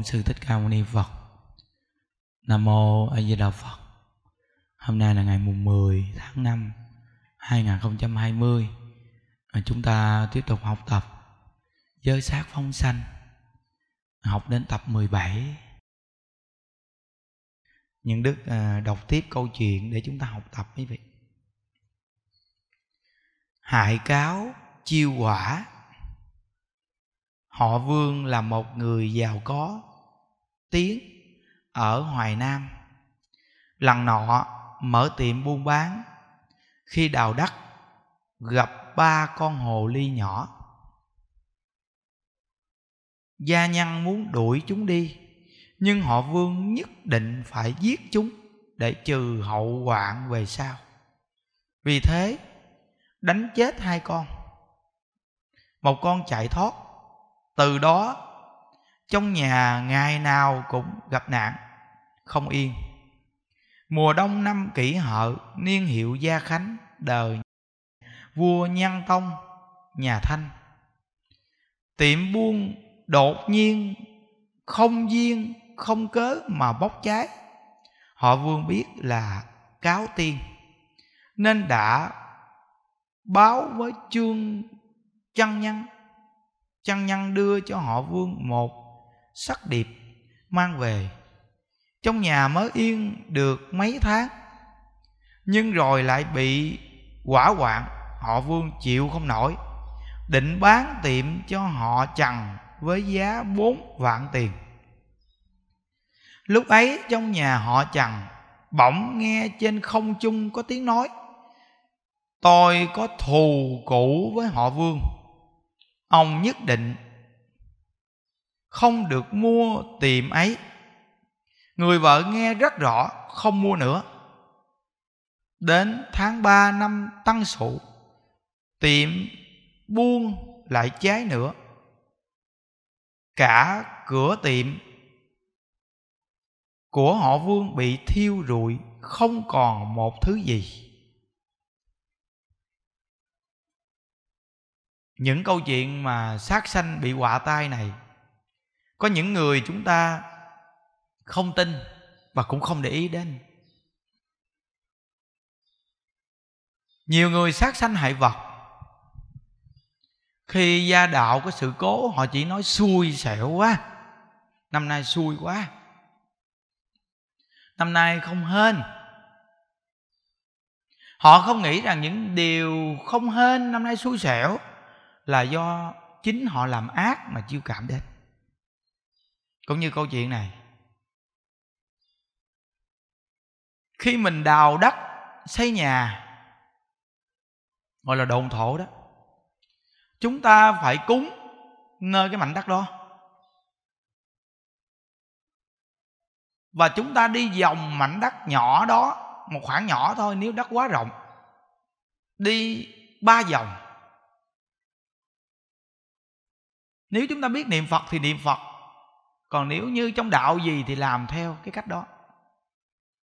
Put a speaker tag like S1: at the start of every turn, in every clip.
S1: Bổn Sư Thích Ca Mâu Ni Phật Nam Mô A Di Đà Phật Hôm nay là ngày mùng 10 tháng 5 2020 Chúng ta tiếp tục học tập Giới sát phong sanh Học đến tập 17 Những đức à, đọc tiếp câu chuyện để chúng ta học tập quý vị Hại cáo chiêu quả Họ Vương là một người giàu có tiếng ở hoài nam lần nọ mở tiệm buôn bán khi đào đất gặp ba con hồ ly nhỏ gia nhân muốn đuổi chúng đi nhưng họ vương nhất định phải giết chúng để trừ hậu hoạn về sau vì thế đánh chết hai con một con chạy thoát từ đó trong nhà ngày nào cũng gặp nạn không yên mùa đông năm kỷ hợi niên hiệu gia khánh đời vua nhân tông nhà thanh tiệm buôn đột nhiên không duyên không cớ mà bốc cháy họ vương biết là cáo tiên nên đã báo với chương chăn nhân chăn nhân đưa cho họ vương một sắc điệp mang về trong nhà mới yên được mấy tháng nhưng rồi lại bị quả hoạn họ vương chịu không nổi định bán tiệm cho họ trần với giá bốn vạn tiền lúc ấy trong nhà họ trần bỗng nghe trên không trung có tiếng nói tôi có thù cũ với họ vương ông nhất định không được mua tiệm ấy người vợ nghe rất rõ không mua nữa đến tháng 3 năm tăng sụ tiệm buông lại cháy nữa cả cửa tiệm của họ vương bị thiêu rụi không còn một thứ gì những câu chuyện mà sát sanh bị họa tai này có những người chúng ta không tin và cũng không để ý đến nhiều người sát sanh hại vật khi gia đạo có sự cố họ chỉ nói xui xẻo quá năm nay xui quá năm nay không hên họ không nghĩ rằng những điều không hên năm nay xui xẻo là do chính họ làm ác mà chiêu cảm đến cũng như câu chuyện này khi mình đào đất xây nhà gọi là đồn thổ đó chúng ta phải cúng nơi cái mảnh đất đó và chúng ta đi vòng mảnh đất nhỏ đó một khoảng nhỏ thôi nếu đất quá rộng đi ba vòng nếu chúng ta biết niệm phật thì niệm phật còn nếu như trong đạo gì thì làm theo cái cách đó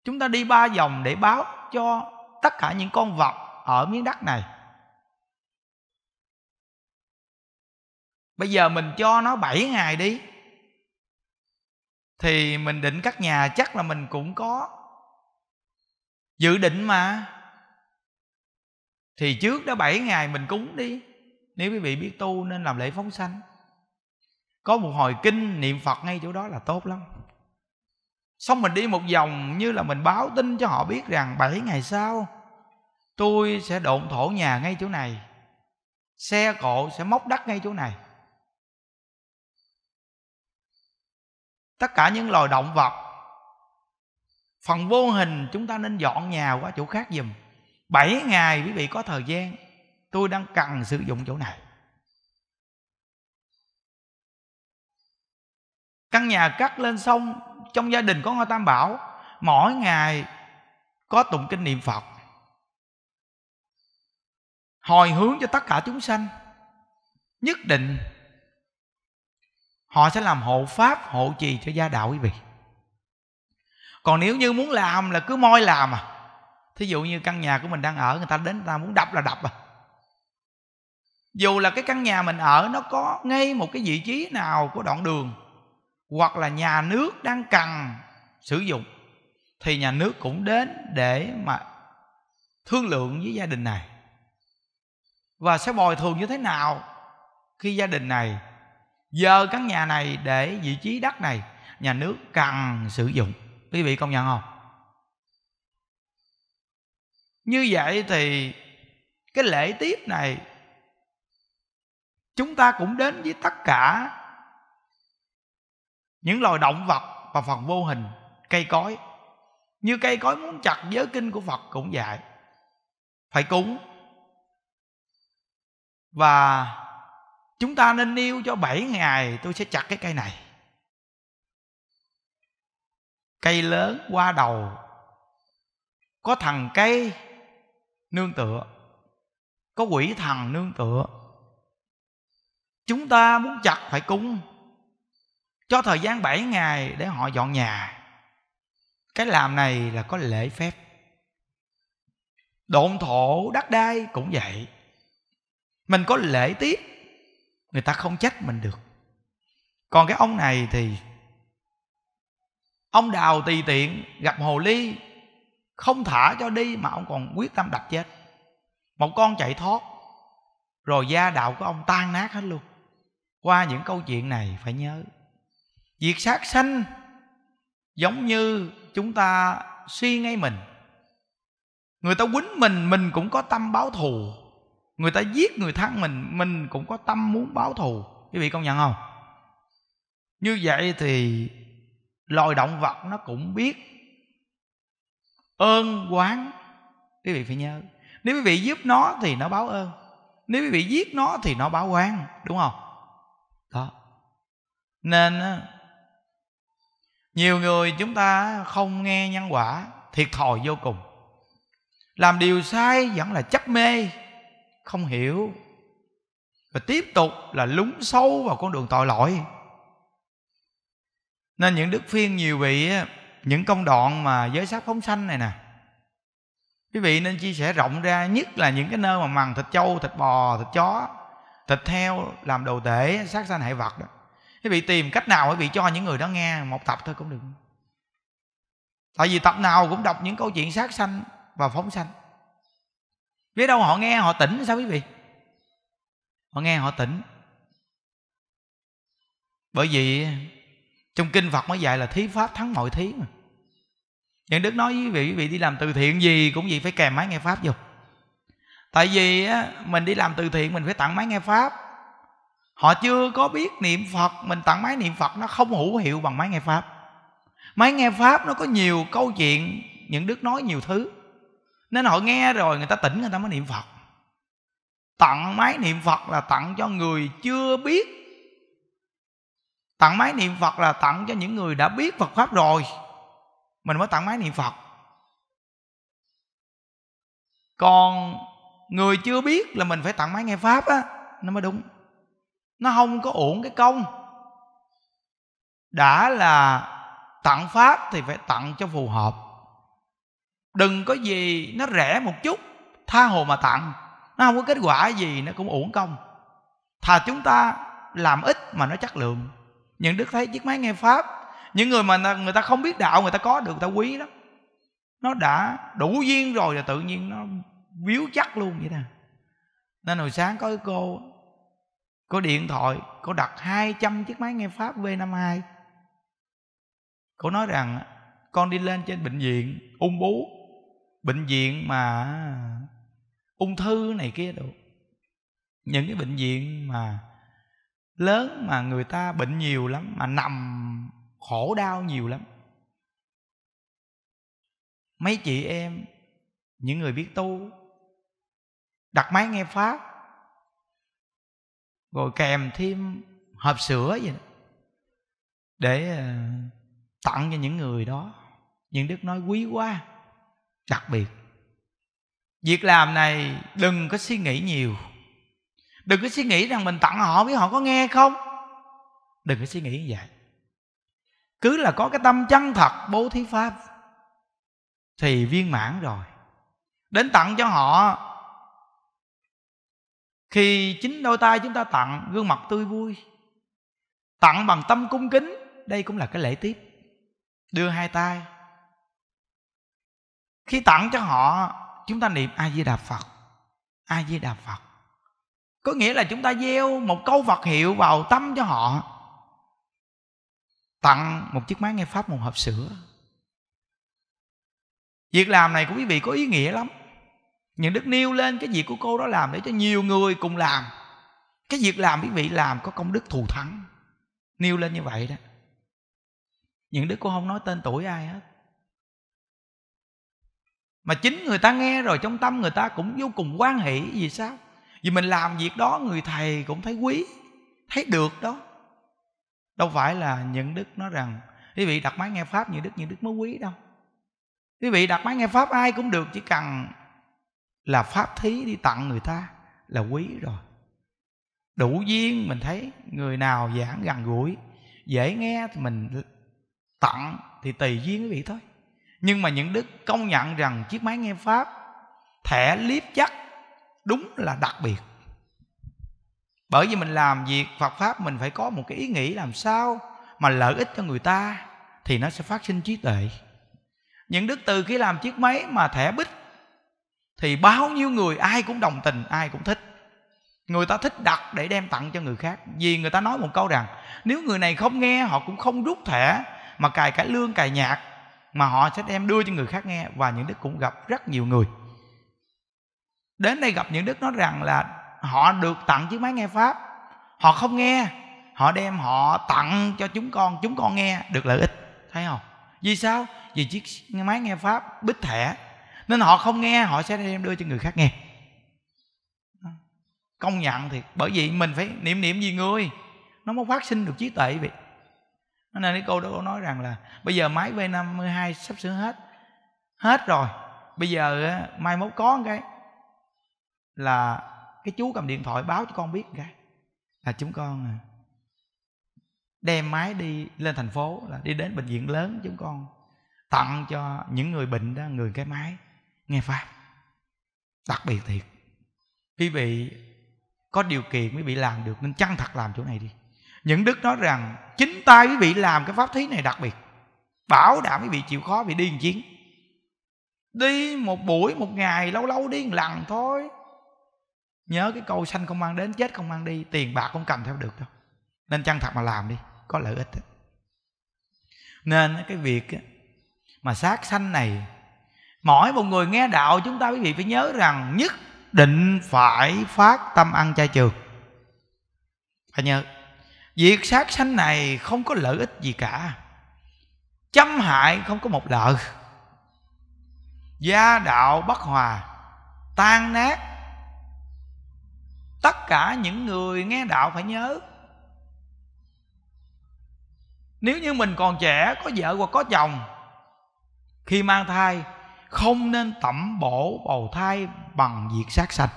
S1: chúng ta đi ba vòng để báo cho tất cả những con vật ở miếng đất này bây giờ mình cho nó bảy ngày đi thì mình định các nhà chắc là mình cũng có dự định mà thì trước đó bảy ngày mình cúng đi nếu quý vị biết tu nên làm lễ phóng sanh có một hồi kinh niệm phật ngay chỗ đó là tốt lắm xong mình đi một vòng như là mình báo tin cho họ biết rằng bảy ngày sau tôi sẽ độn thổ nhà ngay chỗ này xe cộ sẽ móc đất ngay chỗ này tất cả những loài động vật phần vô hình chúng ta nên dọn nhà qua chỗ khác dùm bảy ngày quý vị có thời gian tôi đang cần sử dụng chỗ này căn nhà cắt lên xong trong gia đình có ngôi tam bảo mỗi ngày có tụng kinh niệm phật hồi hướng cho tất cả chúng sanh nhất định họ sẽ làm hộ pháp hộ trì cho gia đạo quý vị còn nếu như muốn làm là cứ moi làm à thí dụ như căn nhà của mình đang ở người ta đến người ta muốn đập là đập à dù là cái căn nhà mình ở nó có ngay một cái vị trí nào của đoạn đường hoặc là nhà nước đang cần sử dụng thì nhà nước cũng đến để mà thương lượng với gia đình này và sẽ bồi thường như thế nào khi gia đình này giờ căn nhà này để vị trí đất này nhà nước cần sử dụng quý vị công nhận không như vậy thì cái lễ tiếp này chúng ta cũng đến với tất cả những loài động vật và phần vô hình cây cối như cây cối muốn chặt giới kinh của phật cũng vậy phải cúng và chúng ta nên yêu cho 7 ngày tôi sẽ chặt cái cây này cây lớn qua đầu có thằng cây nương tựa có quỷ thần nương tựa chúng ta muốn chặt phải cúng cho thời gian 7 ngày để họ dọn nhà cái làm này là có lễ phép độn thổ đất đai cũng vậy mình có lễ tiết người ta không trách mình được còn cái ông này thì ông đào tùy tiện gặp hồ ly không thả cho đi mà ông còn quyết tâm đập chết một con chạy thoát rồi gia đạo của ông tan nát hết luôn qua những câu chuyện này phải nhớ diệt sát sanh giống như chúng ta suy ngay mình người ta quýnh mình mình cũng có tâm báo thù người ta giết người thân mình mình cũng có tâm muốn báo thù quý vị công nhận không như vậy thì loài động vật nó cũng biết ơn quán quý vị phải nhớ nếu quý vị giúp nó thì nó báo ơn nếu quý vị giết nó thì nó báo oan đúng không đó nên nhiều người chúng ta không nghe nhân quả thiệt thòi vô cùng làm điều sai vẫn là chấp mê không hiểu và tiếp tục là lúng sâu vào con đường tội lỗi nên những đức phiên nhiều vị những công đoạn mà giới sát phóng sanh này nè quý vị nên chia sẻ rộng ra nhất là những cái nơi mà mằn thịt trâu thịt bò thịt chó thịt heo làm đồ tể sát sanh hại vật đó quý vị tìm cách nào quý vị cho những người đó nghe một tập thôi cũng được tại vì tập nào cũng đọc những câu chuyện sát sanh và phóng sanh biết đâu họ nghe họ tỉnh sao quý vị họ nghe họ tỉnh bởi vì trong kinh phật mới dạy là thí pháp thắng mọi thí mà những đức nói với quý vị quý vị đi làm từ thiện gì cũng gì phải kèm máy nghe pháp vô tại vì mình đi làm từ thiện mình phải tặng máy nghe pháp họ chưa có biết niệm phật mình tặng máy niệm phật nó không hữu hiệu bằng máy nghe pháp máy nghe pháp nó có nhiều câu chuyện những đức nói nhiều thứ nên họ nghe rồi người ta tỉnh người ta mới niệm phật tặng máy niệm phật là tặng cho người chưa biết tặng máy niệm phật là tặng cho những người đã biết phật pháp rồi mình mới tặng máy niệm phật còn người chưa biết là mình phải tặng máy nghe pháp á nó mới đúng nó không có uổng cái công đã là tặng pháp thì phải tặng cho phù hợp đừng có gì nó rẻ một chút tha hồ mà tặng nó không có kết quả gì nó cũng uổng công thà chúng ta làm ít mà nó chất lượng những đức thấy chiếc máy nghe pháp những người mà người ta không biết đạo người ta có được người ta quý lắm nó đã đủ duyên rồi là tự nhiên nó biếu chắc luôn vậy nè nên hồi sáng có cái cô có điện thoại cô đặt 200 chiếc máy nghe pháp V52 cô nói rằng con đi lên trên bệnh viện ung bú bệnh viện mà ung thư này kia đủ những cái bệnh viện mà lớn mà người ta bệnh nhiều lắm mà nằm khổ đau nhiều lắm mấy chị em những người biết tu đặt máy nghe pháp rồi kèm thêm hộp sữa gì đó để ờ, tặng cho những người đó những đức nói quý quá đặc biệt việc làm này đừng có suy nghĩ nhiều đừng có suy nghĩ rằng mình tặng họ với họ có nghe không đừng có suy nghĩ như vậy cứ là có cái tâm chân thật bố thí pháp thì viên mãn rồi đến tặng cho họ thì chính đôi tay chúng ta tặng gương mặt tươi vui tặng bằng tâm cung kính đây cũng là cái lễ tiếp đưa hai tay khi tặng cho họ chúng ta niệm a di đà phật a di đà phật có nghĩa là chúng ta gieo một câu Phật hiệu vào tâm cho họ tặng một chiếc máy nghe pháp một hộp sữa việc làm này của quý vị có ý nghĩa lắm những đức nêu lên cái việc của cô đó làm để cho nhiều người cùng làm cái việc làm quý vị làm có công đức thù thắng nêu lên như vậy đó những đức cô không nói tên tuổi ai hết mà chính người ta nghe rồi trong tâm người ta cũng vô cùng quan hỷ vì sao vì mình làm việc đó người thầy cũng thấy quý thấy được đó đâu phải là những đức nói rằng quý vị đặt máy nghe pháp những đức những đức mới quý đâu quý vị đặt máy nghe pháp ai cũng được chỉ cần là pháp thí đi tặng người ta là quý rồi đủ duyên mình thấy người nào giảng gần gũi dễ nghe thì mình tặng thì tùy duyên quý vị thôi nhưng mà những đức công nhận rằng chiếc máy nghe pháp thẻ liếp chắc đúng là đặc biệt bởi vì mình làm việc phật pháp mình phải có một cái ý nghĩ làm sao mà lợi ích cho người ta thì nó sẽ phát sinh trí tuệ những đức từ khi làm chiếc máy mà thẻ bích thì bao nhiêu người ai cũng đồng tình ai cũng thích người ta thích đặt để đem tặng cho người khác vì người ta nói một câu rằng nếu người này không nghe họ cũng không rút thẻ mà cài cải lương cài nhạc mà họ sẽ đem đưa cho người khác nghe và những đức cũng gặp rất nhiều người đến đây gặp những đức nói rằng là họ được tặng chiếc máy nghe pháp họ không nghe họ đem họ tặng cho chúng con chúng con nghe được lợi ích thấy không vì sao vì chiếc máy nghe pháp bích thẻ nên họ không nghe họ sẽ đem đưa cho người khác nghe công nhận thì bởi vì mình phải niệm niệm gì người nó mới phát sinh được trí tuệ vậy nên cái cô đó cô nói rằng là bây giờ máy v 52 sắp sửa hết hết rồi bây giờ mai mốt có một cái là cái chú cầm điện thoại báo cho con biết cái là chúng con à, đem máy đi lên thành phố là đi đến bệnh viện lớn chúng con tặng cho những người bệnh đó người cái máy nghe pháp đặc biệt thiệt quý vị có điều kiện quý vị làm được nên chăng thật làm chỗ này đi những đức nói rằng chính tay quý vị làm cái pháp thí này đặc biệt bảo đảm quý vị chịu khó bị đi một chuyến đi một buổi một ngày lâu lâu đi một lần thôi nhớ cái câu sanh không mang đến chết không mang đi tiền bạc không cầm theo được đâu nên chăng thật mà làm đi có lợi ích đó. nên cái việc mà sát sanh này mỗi một người nghe đạo chúng ta quý vị phải nhớ rằng nhất định phải phát tâm ăn chay trường phải nhớ việc sát sanh này không có lợi ích gì cả chấm hại không có một lợi gia đạo bất hòa tan nát tất cả những người nghe đạo phải nhớ nếu như mình còn trẻ có vợ hoặc có chồng khi mang thai không nên tẩm bổ bầu thai bằng diệt sát sanh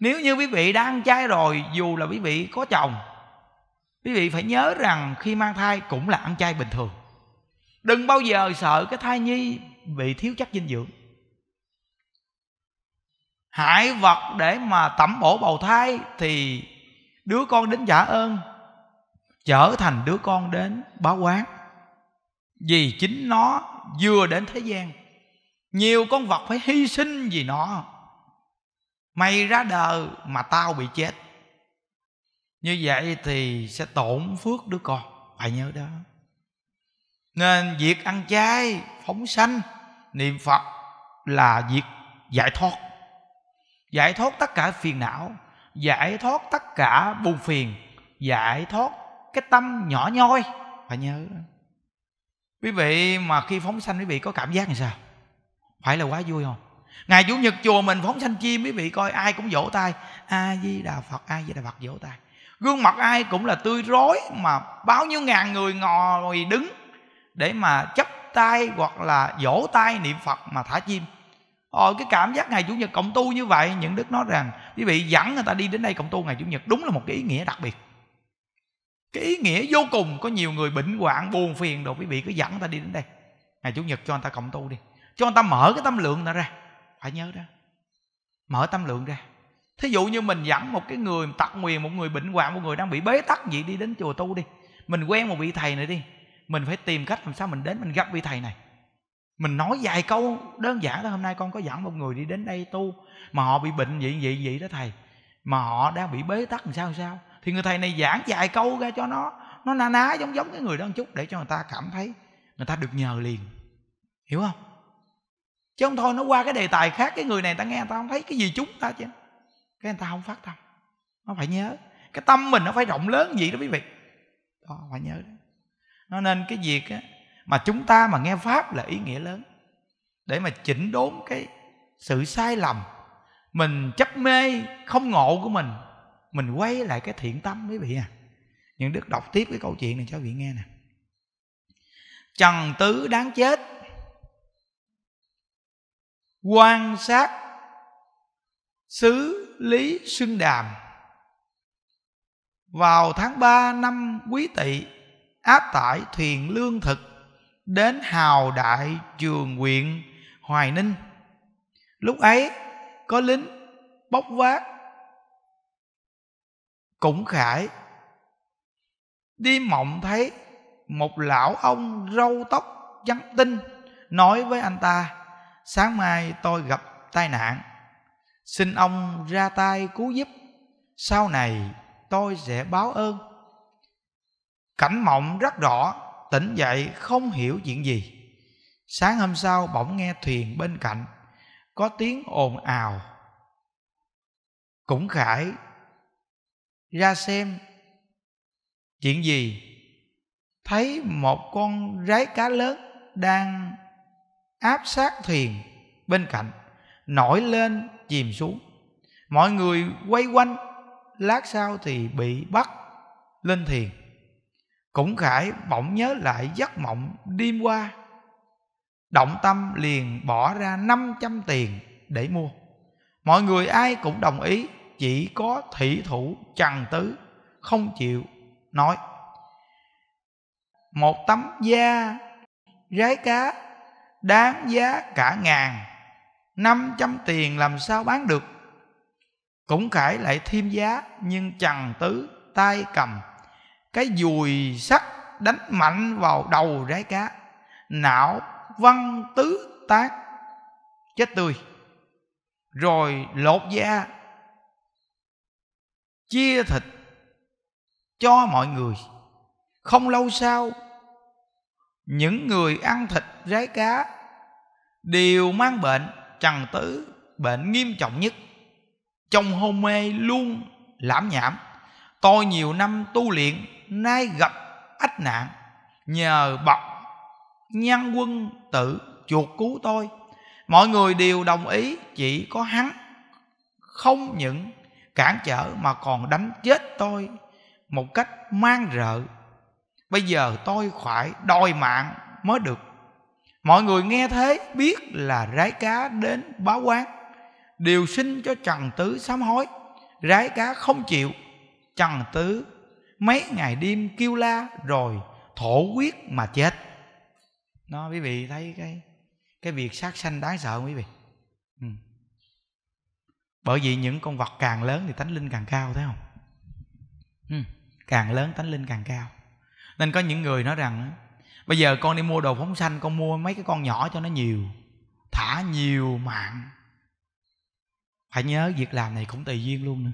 S1: nếu như quý vị đang trai rồi dù là quý vị có chồng quý vị phải nhớ rằng khi mang thai cũng là ăn chay bình thường đừng bao giờ sợ cái thai nhi bị thiếu chất dinh dưỡng hại vật để mà tẩm bổ bầu thai thì đứa con đến trả ơn trở thành đứa con đến báo quán vì chính nó vừa đến thế gian nhiều con vật phải hy sinh vì nó mày ra đời mà tao bị chết như vậy thì sẽ tổn phước đứa con phải nhớ đó nên việc ăn chay phóng sanh niệm phật là việc giải thoát giải thoát tất cả phiền não giải thoát tất cả buồn phiền giải thoát cái tâm nhỏ nhoi phải nhớ quý vị mà khi phóng sanh quý vị có cảm giác như sao phải là quá vui không ngày chủ nhật chùa mình phóng sanh chim quý vị coi ai cũng vỗ tay a di đà phật a di đà phật vỗ tay gương mặt ai cũng là tươi rối mà bao nhiêu ngàn người ngồi đứng để mà chấp tay hoặc là vỗ tay niệm phật mà thả chim Ồ, cái cảm giác ngày chủ nhật cộng tu như vậy những đức nói rằng quý vị dẫn người ta đi đến đây cộng tu ngày chủ nhật đúng là một cái ý nghĩa đặc biệt cái ý nghĩa vô cùng có nhiều người bệnh hoạn buồn phiền đồ quý vị cứ dẫn người ta đi đến đây ngày chủ nhật cho người ta cộng tu đi cho người ta mở cái tâm lượng đó ra phải nhớ đó mở tâm lượng ra thí dụ như mình dẫn một cái người tật nguyền một người bệnh hoạn một người đang bị bế tắc gì đi đến chùa tu đi mình quen một vị thầy này đi mình phải tìm cách làm sao mình đến mình gặp vị thầy này mình nói vài câu đơn giản đó hôm nay con có dẫn một người đi đến đây tu mà họ bị bệnh vậy vậy vậy đó thầy mà họ đang bị bế tắc làm sao làm sao thì người thầy này giảng vài câu ra cho nó nó na ná giống giống cái người đó một chút để cho người ta cảm thấy người ta được nhờ liền hiểu không chứ không thôi nó qua cái đề tài khác cái người này ta nghe ta không thấy cái gì chúng ta chứ cái người ta không phát tâm nó phải nhớ cái tâm mình nó phải rộng lớn gì đó quý vị đó phải nhớ đó nó nên cái việc á, mà chúng ta mà nghe pháp là ý nghĩa lớn để mà chỉnh đốn cái sự sai lầm mình chấp mê không ngộ của mình mình quay lại cái thiện tâm quý vị à những đức đọc tiếp cái câu chuyện này cho quý vị nghe nè trần tứ đáng chết quan sát xứ lý xưng đàm vào tháng 3 năm quý tỵ áp tải thuyền lương thực đến hào đại trường huyện hoài ninh lúc ấy có lính bốc vác cũng khải đi mộng thấy một lão ông râu tóc trắng tinh nói với anh ta sáng mai tôi gặp tai nạn xin ông ra tay cứu giúp sau này tôi sẽ báo ơn cảnh mộng rất rõ tỉnh dậy không hiểu chuyện gì sáng hôm sau bỗng nghe thuyền bên cạnh có tiếng ồn ào cũng khải ra xem chuyện gì thấy một con rái cá lớn đang áp sát thuyền bên cạnh nổi lên chìm xuống mọi người quay quanh lát sau thì bị bắt lên thuyền cũng khải bỗng nhớ lại giấc mộng đêm qua động tâm liền bỏ ra 500 tiền để mua mọi người ai cũng đồng ý chỉ có thủy thủ trần tứ không chịu nói một tấm da rái cá đáng giá cả ngàn năm trăm tiền làm sao bán được cũng khải lại thêm giá nhưng chằng tứ tay cầm cái dùi sắt đánh mạnh vào đầu rái cá não văn tứ tác chết tươi rồi lột da chia thịt cho mọi người không lâu sau những người ăn thịt rái cá đều mang bệnh trần tứ bệnh nghiêm trọng nhất trong hôn mê luôn lãm nhảm tôi nhiều năm tu luyện nay gặp ách nạn nhờ bậc nhân quân tự chuột cứu tôi mọi người đều đồng ý chỉ có hắn không những cản trở mà còn đánh chết tôi một cách man rợ bây giờ tôi phải đòi mạng mới được mọi người nghe thế biết là rái cá đến báo quán điều xin cho trần tứ sám hối rái cá không chịu trần tứ mấy ngày đêm kêu la rồi thổ huyết mà chết nó quý vị thấy cái cái việc sát sanh đáng sợ không quý vị ừ. bởi vì những con vật càng lớn thì tánh linh càng cao thấy không ừ. càng lớn tánh linh càng cao nên có những người nói rằng bây giờ con đi mua đồ phóng sanh con mua mấy cái con nhỏ cho nó nhiều thả nhiều mạng phải nhớ việc làm này cũng tùy duyên luôn nữa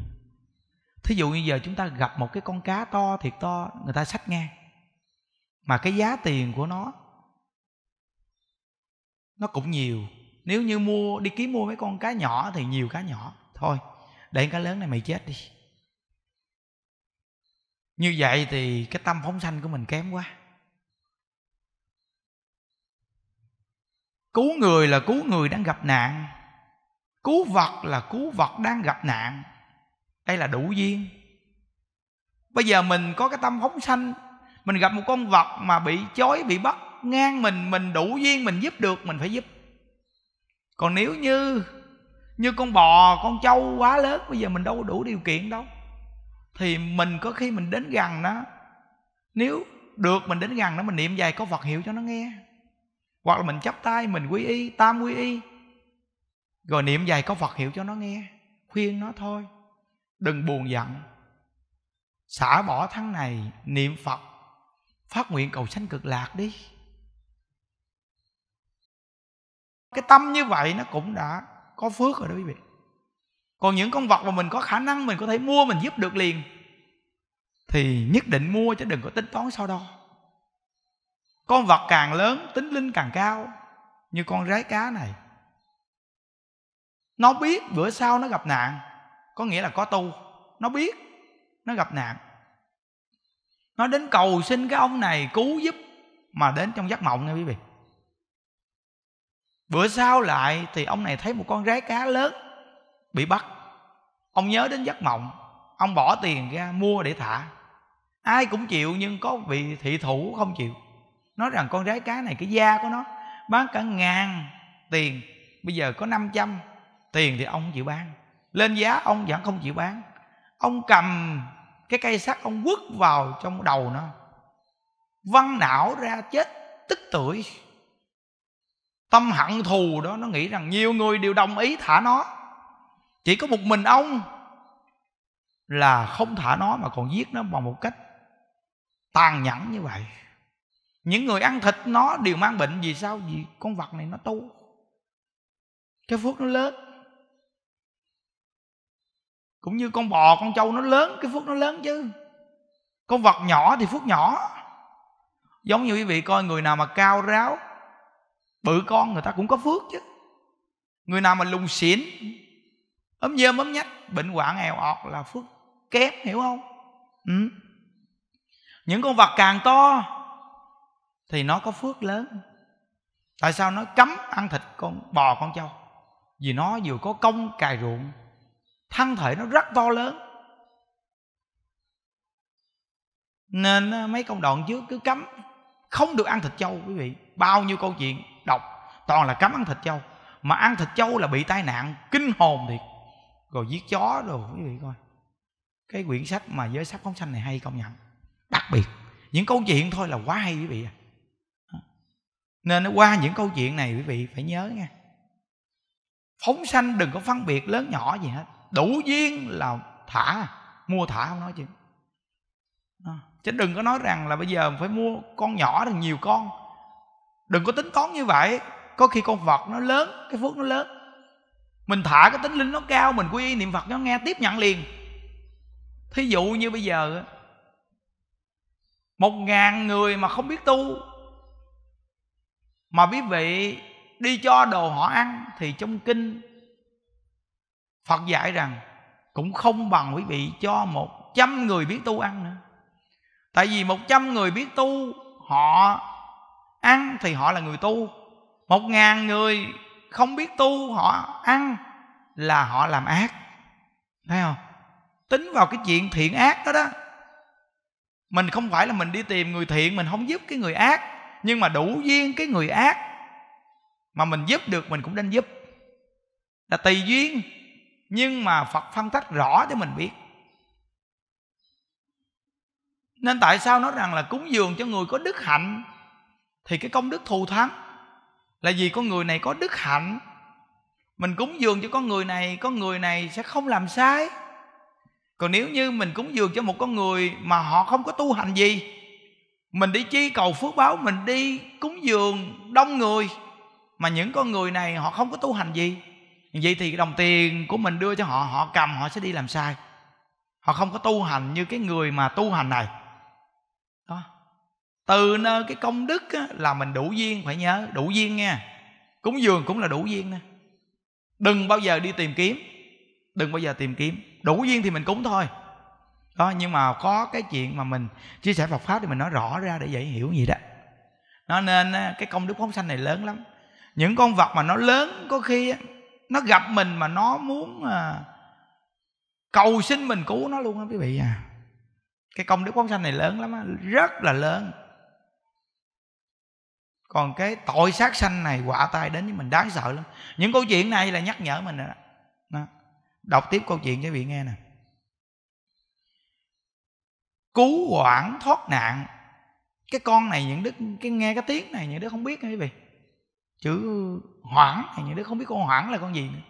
S1: thí dụ như giờ chúng ta gặp một cái con cá to thiệt to người ta sách ngang mà cái giá tiền của nó nó cũng nhiều nếu như mua đi kiếm mua mấy con cá nhỏ thì nhiều cá nhỏ thôi để cá lớn này mày chết đi như vậy thì cái tâm phóng sanh của mình kém quá cứu người là cứu người đang gặp nạn cứu vật là cứu vật đang gặp nạn đây là đủ duyên bây giờ mình có cái tâm phóng sanh mình gặp một con vật mà bị chói bị bắt ngang mình mình đủ duyên mình giúp được mình phải giúp còn nếu như như con bò con trâu quá lớn bây giờ mình đâu có đủ điều kiện đâu thì mình có khi mình đến gần nó nếu được mình đến gần nó mình niệm vài câu Phật hiệu cho nó nghe hoặc là mình chắp tay mình quy y tam quy y rồi niệm vài câu Phật hiệu cho nó nghe khuyên nó thôi đừng buồn giận xả bỏ tháng này niệm Phật phát nguyện cầu sanh cực lạc đi cái tâm như vậy nó cũng đã có phước rồi đó quý vị còn những con vật mà mình có khả năng mình có thể mua mình giúp được liền thì nhất định mua chứ đừng có tính toán sau đó con vật càng lớn tính linh càng cao như con rái cá này nó biết bữa sau nó gặp nạn có nghĩa là có tu nó biết nó gặp nạn nó đến cầu xin cái ông này cứu giúp mà đến trong giấc mộng nha quý vị bữa sau lại thì ông này thấy một con rái cá lớn bị bắt ông nhớ đến giấc mộng ông bỏ tiền ra mua để thả ai cũng chịu nhưng có vị thị thủ không chịu nói rằng con rái cá này cái da của nó bán cả ngàn tiền bây giờ có 500 tiền thì ông chịu bán lên giá ông vẫn không chịu bán ông cầm cái cây sắt ông quất vào trong đầu nó văn não ra chết tức tuổi tâm hận thù đó nó nghĩ rằng nhiều người đều đồng ý thả nó chỉ có một mình ông là không thả nó mà còn giết nó bằng một cách tàn nhẫn như vậy những người ăn thịt nó đều mang bệnh vì sao vì con vật này nó tu cái phước nó lớn cũng như con bò con trâu nó lớn cái phước nó lớn chứ con vật nhỏ thì phước nhỏ giống như quý vị coi người nào mà cao ráo bự con người ta cũng có phước chứ người nào mà lùng xỉn ốm dơm ốm nhách bệnh hoạn nghèo ọt là phước kém hiểu không ừ. những con vật càng to thì nó có phước lớn tại sao nó cấm ăn thịt con bò con trâu vì nó vừa có công cài ruộng thân thể nó rất to lớn nên ờ, mấy công đoạn trước cứ cấm không được ăn thịt trâu quý vị bao nhiêu câu chuyện đọc toàn là cấm ăn thịt trâu mà ăn thịt trâu là bị tai nạn kinh hồn thiệt rồi giết chó đồ quý vị coi cái quyển sách mà giới sắc phóng sanh này hay công nhận đặc biệt những câu chuyện thôi là quá hay quý vị à nên qua những câu chuyện này quý vị phải nhớ nha phóng sanh đừng có phân biệt lớn nhỏ gì hết đủ duyên là thả mua thả không nói chứ chứ đừng có nói rằng là bây giờ phải mua con nhỏ đừng nhiều con đừng có tính toán như vậy có khi con vật nó lớn cái phước nó lớn mình thả cái tính linh nó cao mình quy y niệm phật nó nghe tiếp nhận liền thí dụ như bây giờ một ngàn người mà không biết tu mà quý vị đi cho đồ họ ăn thì trong kinh phật dạy rằng cũng không bằng quý vị cho một trăm người biết tu ăn nữa tại vì một trăm người biết tu họ ăn thì họ là người tu một ngàn người không biết tu họ ăn là họ làm ác thấy không tính vào cái chuyện thiện ác đó đó mình không phải là mình đi tìm người thiện mình không giúp cái người ác nhưng mà đủ duyên cái người ác mà mình giúp được mình cũng nên giúp là tùy duyên nhưng mà phật phân tách rõ để mình biết nên tại sao nói rằng là cúng dường cho người có đức hạnh thì cái công đức thù thắng là vì con người này có đức hạnh mình cúng dường cho con người này con người này sẽ không làm sai còn nếu như mình cúng dường cho một con người mà họ không có tu hành gì mình đi chi cầu phước báo mình đi cúng dường đông người mà những con người này họ không có tu hành gì vậy thì đồng tiền của mình đưa cho họ họ cầm họ sẽ đi làm sai họ không có tu hành như cái người mà tu hành này từ nơi cái công đức á, là mình đủ duyên phải nhớ đủ duyên nha cúng dường cũng là đủ duyên nè đừng bao giờ đi tìm kiếm đừng bao giờ tìm kiếm đủ duyên thì mình cúng thôi đó nhưng mà có cái chuyện mà mình chia sẻ Phật pháp thì mình nói rõ ra để dễ hiểu gì đó nó nên cái công đức phóng sanh này lớn lắm những con vật mà nó lớn có khi nó gặp mình mà nó muốn à, cầu xin mình cứu nó luôn á quý vị à cái công đức phóng sanh này lớn lắm á rất là lớn còn cái tội sát sanh này quả tai đến với mình đáng sợ lắm những câu chuyện này là nhắc nhở mình đó. đó đọc tiếp câu chuyện cho vị nghe nè cứu hoảng thoát nạn cái con này những đứa cái nghe cái tiếng này những đứa không biết nha quý vị chữ hoảng thì những đứa không biết con hoảng là con gì nữa.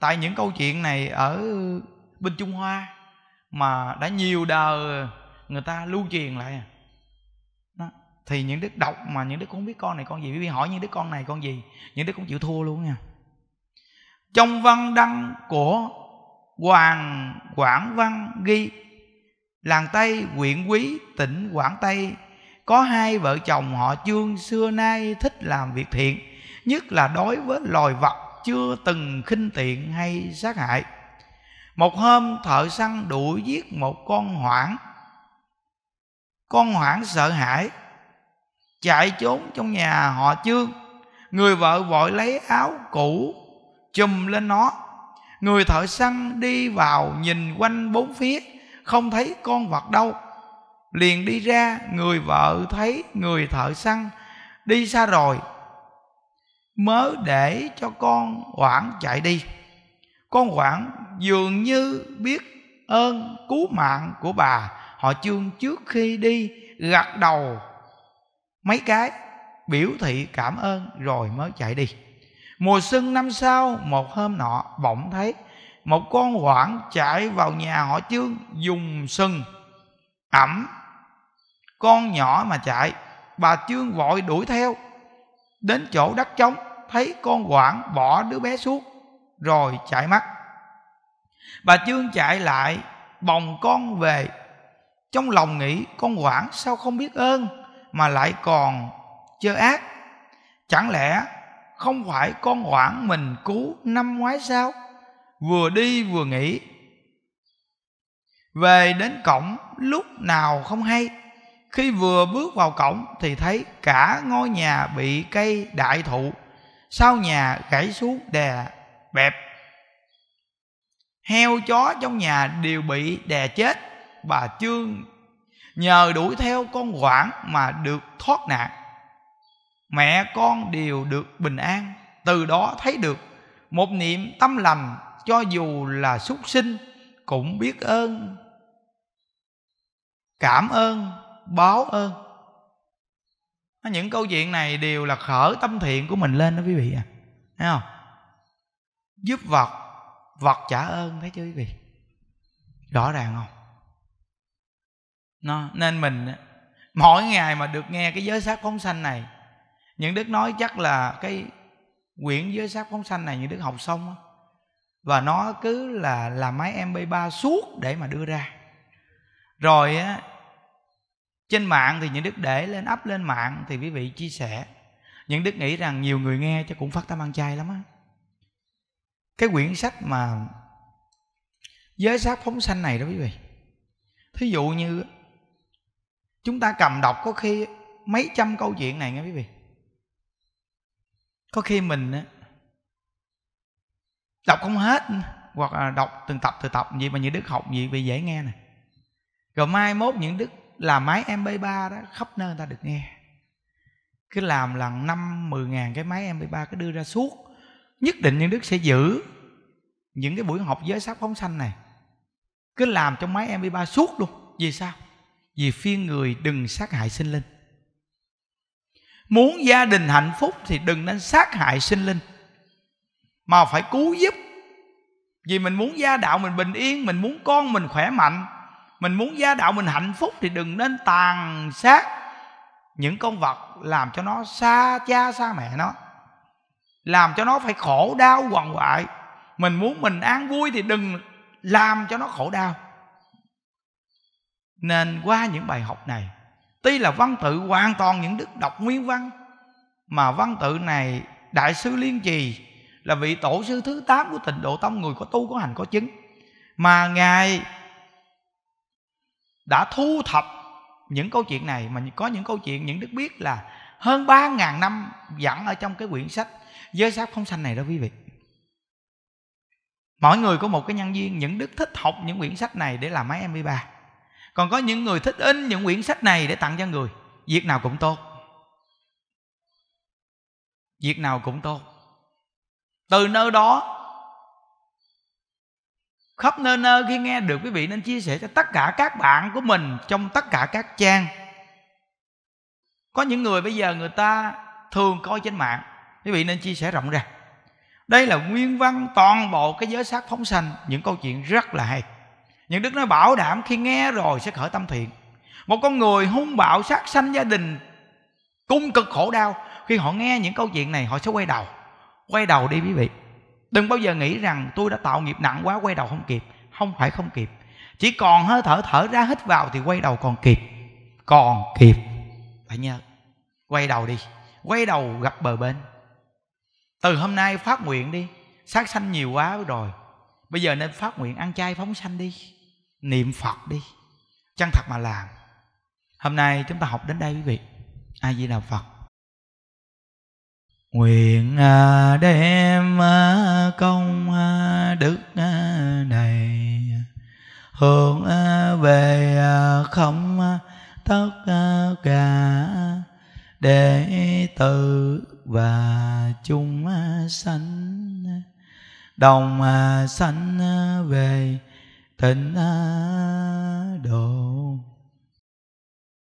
S1: tại những câu chuyện này ở bên trung hoa mà đã nhiều đời người ta lưu truyền lại à thì những đứa đọc mà những đứa cũng không biết con này con gì biết hỏi những đứa con này con gì những đứa cũng chịu thua luôn nha trong văn đăng của hoàng quảng văn ghi làng tây huyện quý tỉnh quảng tây có hai vợ chồng họ chương xưa nay thích làm việc thiện nhất là đối với loài vật chưa từng khinh tiện hay sát hại một hôm thợ săn đuổi giết một con hoảng con hoảng sợ hãi chạy trốn trong nhà họ trương người vợ vội lấy áo cũ chùm lên nó người thợ săn đi vào nhìn quanh bốn phía không thấy con vật đâu liền đi ra người vợ thấy người thợ săn đi xa rồi mớ để cho con quảng chạy đi con quảng dường như biết ơn cứu mạng của bà họ chương trước khi đi gật đầu mấy cái biểu thị cảm ơn rồi mới chạy đi mùa xuân năm sau một hôm nọ bỗng thấy một con hoảng chạy vào nhà họ chương dùng sừng ẩm con nhỏ mà chạy bà chương vội đuổi theo đến chỗ đất trống thấy con hoảng bỏ đứa bé xuống rồi chạy mất bà chương chạy lại bồng con về trong lòng nghĩ con hoảng sao không biết ơn mà lại còn chơ ác chẳng lẽ không phải con hoảng mình cứu năm ngoái sao vừa đi vừa nghĩ về đến cổng lúc nào không hay khi vừa bước vào cổng thì thấy cả ngôi nhà bị cây đại thụ sau nhà gãy xuống đè bẹp heo chó trong nhà đều bị đè chết bà chương nhờ đuổi theo con quảng mà được thoát nạn mẹ con đều được bình an từ đó thấy được một niệm tâm lành cho dù là súc sinh cũng biết ơn cảm ơn báo ơn những câu chuyện này đều là khởi tâm thiện của mình lên đó quý vị à thấy không giúp vật vật trả ơn thấy chưa quý vị rõ ràng không nó nên mình mỗi ngày mà được nghe cái giới sát phóng sanh này những đức nói chắc là cái quyển giới sát phóng sanh này những đức học xong đó. và nó cứ là là máy mp 3 suốt để mà đưa ra rồi á trên mạng thì những đức để lên up lên mạng thì quý vị chia sẻ những đức nghĩ rằng nhiều người nghe cho cũng phát tâm ăn chay lắm á cái quyển sách mà giới sát phóng sanh này đó quý vị thí dụ như chúng ta cầm đọc có khi mấy trăm câu chuyện này nghe quý vị có khi mình đọc không hết hoặc là đọc từng tập từ tập gì mà những đức học gì vì dễ nghe nè rồi mai mốt những đức làm máy mp3 đó khắp nơi người ta được nghe cứ làm lần năm mười ngàn cái máy mp3 cứ đưa ra suốt nhất định những đức sẽ giữ những cái buổi học giới sắc phóng sanh này cứ làm trong máy mp3 suốt luôn vì sao vì phiên người đừng sát hại sinh linh muốn gia đình hạnh phúc thì đừng nên sát hại sinh linh mà phải cứu giúp vì mình muốn gia đạo mình bình yên mình muốn con mình khỏe mạnh mình muốn gia đạo mình hạnh phúc thì đừng nên tàn sát những con vật làm cho nó xa cha xa mẹ nó làm cho nó phải khổ đau quằn quại mình muốn mình an vui thì đừng làm cho nó khổ đau nên qua những bài học này tuy là văn tự hoàn toàn những đức đọc nguyên văn mà văn tự này đại sư liên trì là vị tổ sư thứ 8 của tịnh độ tông người có tu có hành có chứng mà ngài đã thu thập những câu chuyện này mà có những câu chuyện những đức biết là hơn 3.000 năm dẫn ở trong cái quyển sách giới sát không sanh này đó quý vị mỗi người có một cái nhân viên những đức thích học những quyển sách này để làm máy mp 3 còn có những người thích in những quyển sách này để tặng cho người việc nào cũng tốt việc nào cũng tốt từ nơi đó khắp nơi nơi khi nghe được quý vị nên chia sẻ cho tất cả các bạn của mình trong tất cả các trang có những người bây giờ người ta thường coi trên mạng quý vị nên chia sẻ rộng ra đây là nguyên văn toàn bộ cái giới sắc phóng sanh những câu chuyện rất là hay những đức nói bảo đảm khi nghe rồi sẽ khởi tâm thiện một con người hung bạo sát sanh gia đình cung cực khổ đau khi họ nghe những câu chuyện này họ sẽ quay đầu quay đầu đi quý vị đừng bao giờ nghĩ rằng tôi đã tạo nghiệp nặng quá quay đầu không kịp không phải không kịp chỉ còn hơi thở thở ra hít vào thì quay đầu còn kịp còn kịp phải nhớ quay đầu đi quay đầu gặp bờ bên từ hôm nay phát nguyện đi sát sanh nhiều quá rồi bây giờ nên phát nguyện ăn chay phóng sanh đi niệm phật đi chân thật mà làm hôm nay chúng ta học đến đây quý vị ai di đà phật nguyện à, đem à, công à, đức này hướng về không tất cả đệ tử và chúng sanh đồng sanh về thịnh độ